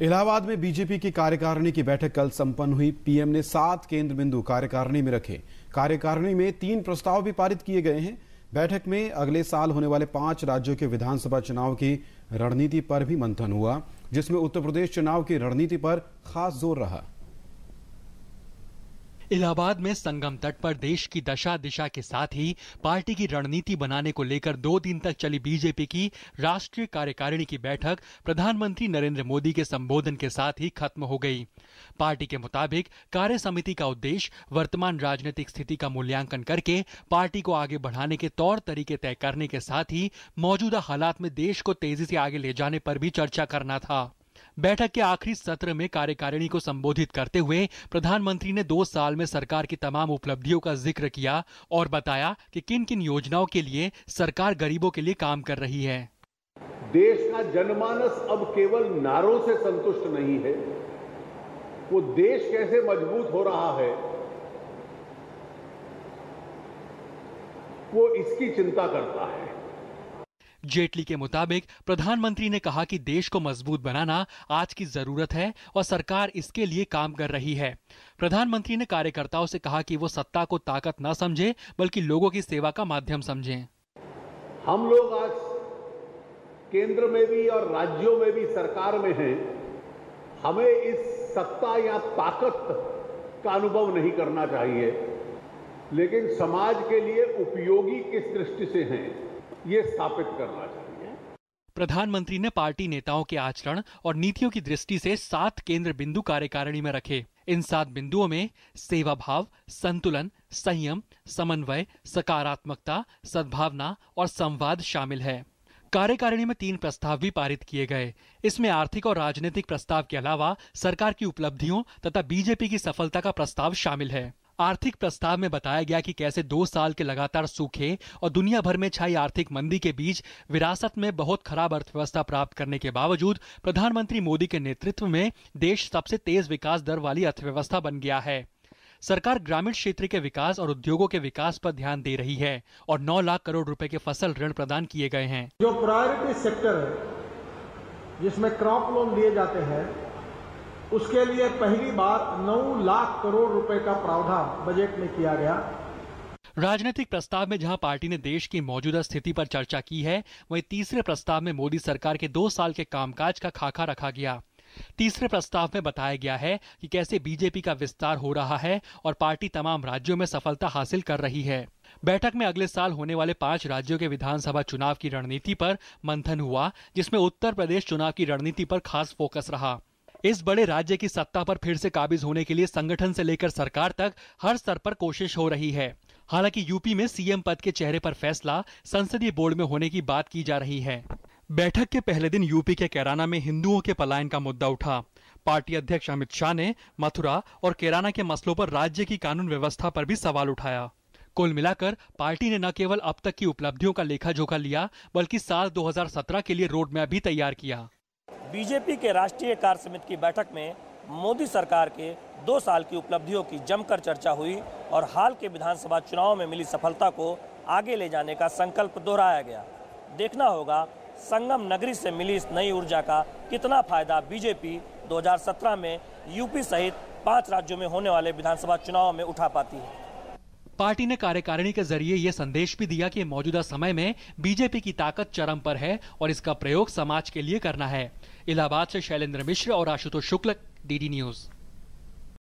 इलाहाबाद में बीजेपी की कार्यकारिणी की बैठक कल संपन्न हुई पीएम ने सात केंद्र बिंदु कार्यकारिणी में रखे कार्यकारिणी में तीन प्रस्ताव भी पारित किए गए हैं बैठक में अगले साल होने वाले पांच राज्यों के विधानसभा चुनाव की रणनीति पर भी मंथन हुआ जिसमें उत्तर प्रदेश चुनाव की रणनीति पर खास जोर रहा इलाहाबाद में संगम तट पर देश की दशा दिशा के साथ ही पार्टी की रणनीति बनाने को लेकर दो दिन तक चली बीजेपी की राष्ट्रीय कार्यकारिणी की बैठक प्रधानमंत्री नरेंद्र मोदी के संबोधन के साथ ही खत्म हो गई पार्टी के मुताबिक कार्य समिति का उद्देश्य वर्तमान राजनीतिक स्थिति का मूल्यांकन करके पार्टी को आगे बढ़ाने के तौर तरीके तय करने के साथ ही मौजूदा हालात में देश को तेजी से आगे ले जाने पर भी चर्चा करना था बैठक के आखिरी सत्र में कार्यकारिणी को संबोधित करते हुए प्रधानमंत्री ने दो साल में सरकार की तमाम उपलब्धियों का जिक्र किया और बताया कि किन किन योजनाओं के लिए सरकार गरीबों के लिए काम कर रही है देश का जनमानस अब केवल नारों से संतुष्ट नहीं है वो देश कैसे मजबूत हो रहा है वो इसकी चिंता करता है जेटली के मुताबिक प्रधानमंत्री ने कहा कि देश को मजबूत बनाना आज की जरूरत है और सरकार इसके लिए काम कर रही है प्रधानमंत्री ने कार्यकर्ताओं से कहा कि वो सत्ता को ताकत न समझे बल्कि लोगों की सेवा का माध्यम समझे हम लोग आज केंद्र में भी और राज्यों में भी सरकार में हैं हमें इस सत्ता या ताकत का अनुभव नहीं करना चाहिए लेकिन समाज के लिए उपयोगी किस दृष्टि से हैं ये स्थापित करना चाहिए प्रधानमंत्री ने पार्टी नेताओं के आचरण और नीतियों की दृष्टि से सात केंद्र बिंदु कार्यकारिणी में रखे इन सात बिंदुओं में सेवा भाव संतुलन संयम समन्वय सकारात्मकता सद्भावना और संवाद शामिल है कार्यकारिणी में तीन प्रस्ताव भी पारित किए गए इसमें आर्थिक और राजनीतिक प्रस्ताव के अलावा सरकार की उपलब्धियों तथा बीजेपी की सफलता का प्रस्ताव शामिल है आर्थिक प्रस्ताव में बताया गया कि कैसे दो साल के लगातार सूखे और दुनिया भर में छाई आर्थिक मंदी के बीच विरासत में बहुत खराब अर्थव्यवस्था प्राप्त करने के बावजूद प्रधानमंत्री मोदी के नेतृत्व में देश सबसे तेज विकास दर वाली अर्थव्यवस्था बन गया है सरकार ग्रामीण क्षेत्र के विकास और उद्योगों के विकास पर ध्यान दे रही है और 9 लाख करोड़ रुपए के फसल ऋण प्रदान किए गए हैं जो प्रायोरिटी सेक्टर है जिसमें क्रॉप लोन लिए जाते हैं उसके लिए पहली बार 9 लाख करोड़ रुपए का प्रावधान बजट में किया गया राजनीतिक प्रस्ताव में जहां पार्टी ने देश की मौजूदा स्थिति पर चर्चा की है वहीं तीसरे प्रस्ताव में मोदी सरकार के दो साल के कामकाज का खाका रखा गया तीसरे प्रस्ताव में बताया गया है कि कैसे बीजेपी का विस्तार हो रहा है और पार्टी तमाम राज्यों में सफलता हासिल कर रही है बैठक में अगले साल होने वाले पांच राज्यों के विधानसभा चुनाव की रणनीति पर मंथन हुआ जिसमें उत्तर प्रदेश चुनाव की रणनीति पर खास फोकस रहा इस बड़े राज्य की सत्ता पर फिर से काबिज होने के लिए संगठन से लेकर सरकार तक हर स्तर पर कोशिश हो रही है हालांकि यूपी में सीएम पद के चेहरे पर फैसला संसदीय बोर्ड में होने की बात की जा रही है बैठक के पहले दिन यूपी के कैराना में हिंदुओं के पलायन का मुद्दा उठा पार्टी अध्यक्ष अमित शाह ने मथुरा और केराना के मसलों पर राज्य की कानून व्यवस्था पर भी सवाल उठाया कुल मिलाकर पार्टी ने न केवल अब तक की उपलब्धियों का लेखा जोखा लिया बल्कि साल 2017 के लिए रोड मैप भी तैयार किया बीजेपी के राष्ट्रीय कार्य समिति की बैठक में मोदी सरकार के दो साल की उपलब्धियों की जमकर चर्चा हुई और हाल के विधानसभा चुनाव में मिली सफलता को आगे ले जाने का संकल्प दोहराया गया देखना होगा संगम नगरी से मिली इस नई ऊर्जा का कितना फायदा बीजेपी 2017 में यूपी सहित पांच राज्यों में होने वाले विधानसभा चुनाव में उठा पाती है पार्टी ने कार्यकारिणी के जरिए यह संदेश भी दिया कि मौजूदा समय में बीजेपी की ताकत चरम पर है और इसका प्रयोग समाज के लिए करना है इलाहाबाद से शैलेंद्र मिश्र और आशुतोष शुक्ल डीडी न्यूज़